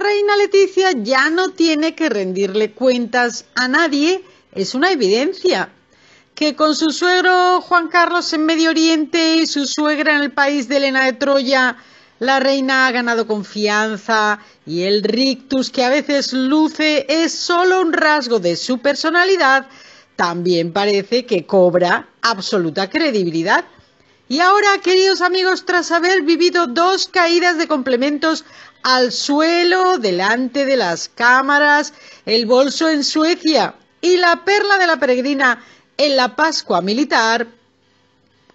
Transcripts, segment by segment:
la reina Leticia ya no tiene que rendirle cuentas a nadie es una evidencia. Que con su suegro Juan Carlos en Medio Oriente y su suegra en el país de Elena de Troya, la reina ha ganado confianza y el rictus que a veces luce es solo un rasgo de su personalidad, también parece que cobra absoluta credibilidad y ahora, queridos amigos, tras haber vivido dos caídas de complementos al suelo, delante de las cámaras, el bolso en Suecia y la perla de la peregrina en la Pascua Militar,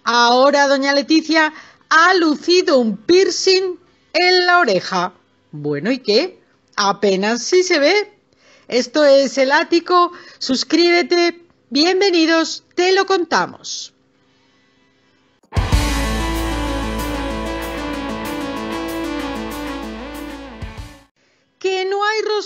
ahora doña Leticia ha lucido un piercing en la oreja. Bueno, ¿y qué? Apenas si se ve. Esto es El Ático. Suscríbete. Bienvenidos, te lo contamos.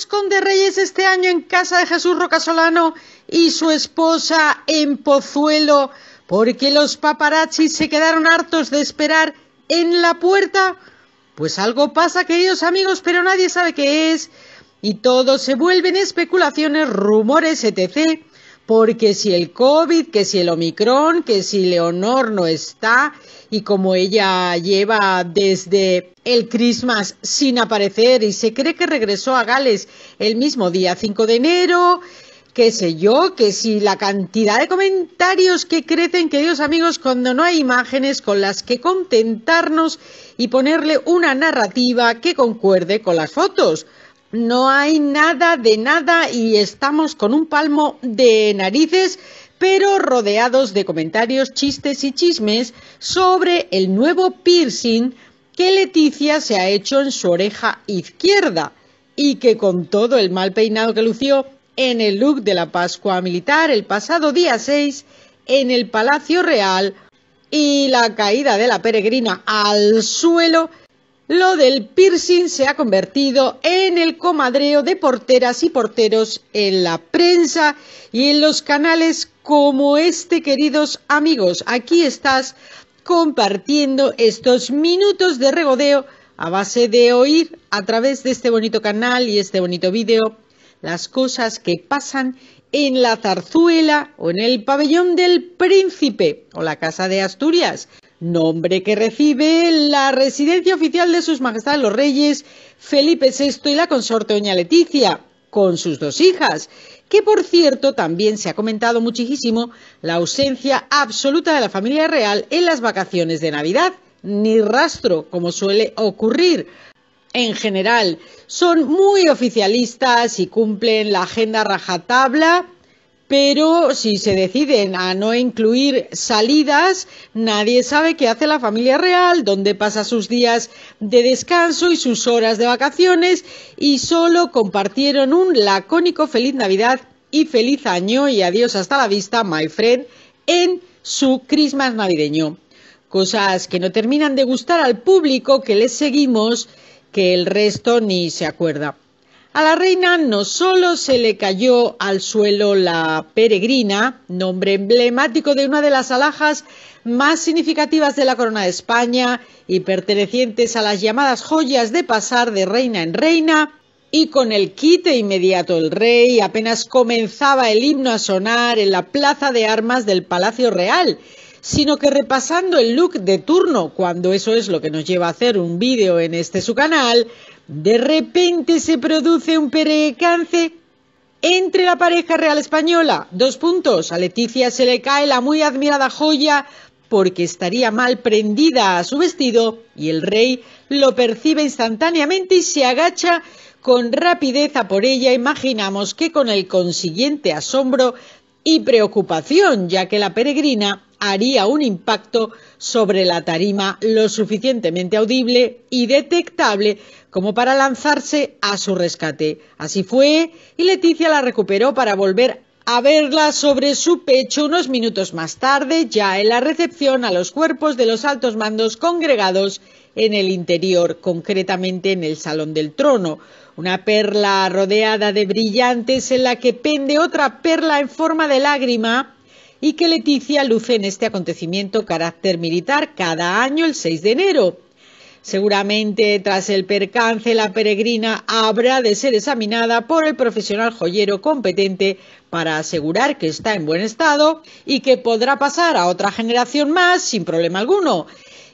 Con Conde Reyes este año en casa de Jesús Rocasolano y su esposa en Pozuelo, porque los paparazzis se quedaron hartos de esperar en la puerta. Pues algo pasa, queridos amigos, pero nadie sabe qué es y todo se vuelven especulaciones, rumores, etc porque si el COVID, que si el Omicron, que si Leonor no está, y como ella lleva desde el Christmas sin aparecer y se cree que regresó a Gales el mismo día 5 de enero, qué sé yo, que si la cantidad de comentarios que crecen, queridos amigos, cuando no hay imágenes con las que contentarnos y ponerle una narrativa que concuerde con las fotos no hay nada de nada y estamos con un palmo de narices, pero rodeados de comentarios, chistes y chismes sobre el nuevo piercing que Leticia se ha hecho en su oreja izquierda y que con todo el mal peinado que lució en el look de la Pascua Militar el pasado día 6 en el Palacio Real y la caída de la peregrina al suelo lo del piercing se ha convertido en el comadreo de porteras y porteros en la prensa y en los canales como este, queridos amigos. Aquí estás compartiendo estos minutos de regodeo a base de oír a través de este bonito canal y este bonito vídeo las cosas que pasan en la zarzuela o en el pabellón del príncipe o la casa de Asturias nombre que recibe la residencia oficial de sus majestades los reyes Felipe VI y la consorte doña Leticia, con sus dos hijas, que por cierto también se ha comentado muchísimo la ausencia absoluta de la familia real en las vacaciones de Navidad, ni rastro, como suele ocurrir. En general, son muy oficialistas y cumplen la agenda rajatabla pero si se deciden a no incluir salidas, nadie sabe qué hace la familia real, dónde pasa sus días de descanso y sus horas de vacaciones y solo compartieron un lacónico feliz Navidad y feliz año y adiós hasta la vista, my friend, en su Christmas navideño. Cosas que no terminan de gustar al público que les seguimos, que el resto ni se acuerda. A la reina no solo se le cayó al suelo la peregrina, nombre emblemático de una de las alhajas más significativas de la corona de España y pertenecientes a las llamadas joyas de pasar de reina en reina, y con el quite inmediato el rey apenas comenzaba el himno a sonar en la plaza de armas del Palacio Real, sino que repasando el look de turno, cuando eso es lo que nos lleva a hacer un vídeo en este su canal, de repente se produce un percance entre la pareja real española. Dos puntos. A Leticia se le cae la muy admirada joya porque estaría mal prendida a su vestido y el rey lo percibe instantáneamente y se agacha con rapidez a por ella, imaginamos que con el consiguiente asombro y preocupación, ya que la peregrina haría un impacto sobre la tarima lo suficientemente audible y detectable como para lanzarse a su rescate. Así fue, y Leticia la recuperó para volver a verla sobre su pecho unos minutos más tarde, ya en la recepción a los cuerpos de los altos mandos congregados en el interior, concretamente en el Salón del Trono, una perla rodeada de brillantes en la que pende otra perla en forma de lágrima y que Leticia luce en este acontecimiento carácter militar cada año el 6 de enero. Seguramente tras el percance la peregrina habrá de ser examinada por el profesional joyero competente para asegurar que está en buen estado y que podrá pasar a otra generación más sin problema alguno.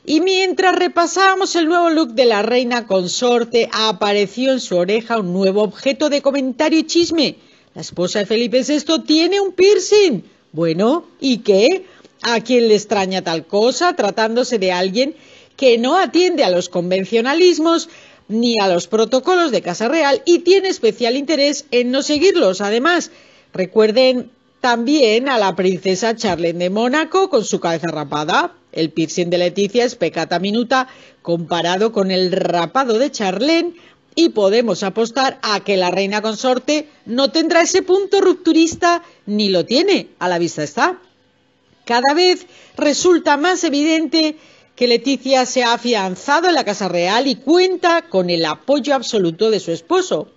Y mientras repasábamos el nuevo look de la reina consorte, apareció en su oreja un nuevo objeto de comentario y chisme. La esposa de Felipe VI tiene un piercing. Bueno, ¿y qué? ¿A quién le extraña tal cosa tratándose de alguien que no atiende a los convencionalismos ni a los protocolos de Casa Real y tiene especial interés en no seguirlos? Además, recuerden también a la princesa Charlene de Mónaco con su cabeza rapada. El piercing de Leticia es pecata minuta comparado con el rapado de Charlene y podemos apostar a que la reina consorte no tendrá ese punto rupturista ni lo tiene, a la vista está. Cada vez resulta más evidente que Leticia se ha afianzado en la Casa Real y cuenta con el apoyo absoluto de su esposo.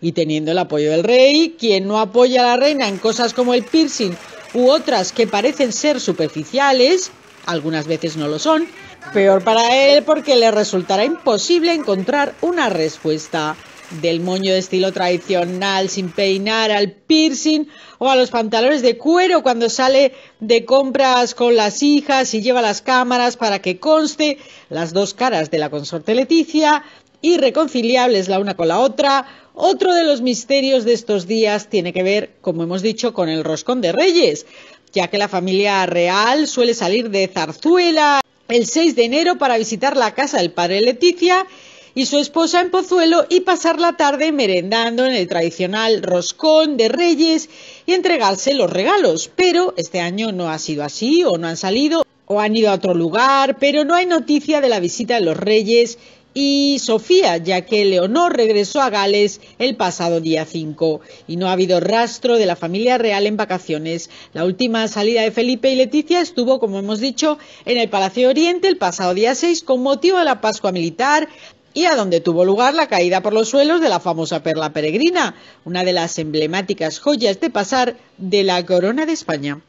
Y teniendo el apoyo del rey, quien no apoya a la reina en cosas como el piercing u otras que parecen ser superficiales, algunas veces no lo son, Peor para él porque le resultará imposible encontrar una respuesta. Del moño de estilo tradicional, sin peinar, al piercing o a los pantalones de cuero cuando sale de compras con las hijas y lleva las cámaras para que conste las dos caras de la consorte Leticia, irreconciliables la una con la otra. Otro de los misterios de estos días tiene que ver, como hemos dicho, con el roscón de reyes, ya que la familia real suele salir de Zarzuela el 6 de enero para visitar la casa del padre Leticia y su esposa en Pozuelo y pasar la tarde merendando en el tradicional roscón de Reyes y entregarse los regalos. Pero este año no ha sido así o no han salido o han ido a otro lugar, pero no hay noticia de la visita de los Reyes y Sofía, ya que Leonor regresó a Gales el pasado día 5 y no ha habido rastro de la familia real en vacaciones. La última salida de Felipe y Leticia estuvo, como hemos dicho, en el Palacio Oriente el pasado día 6 con motivo de la Pascua Militar, y a donde tuvo lugar la caída por los suelos de la famosa perla peregrina, una de las emblemáticas joyas de pasar de la corona de España.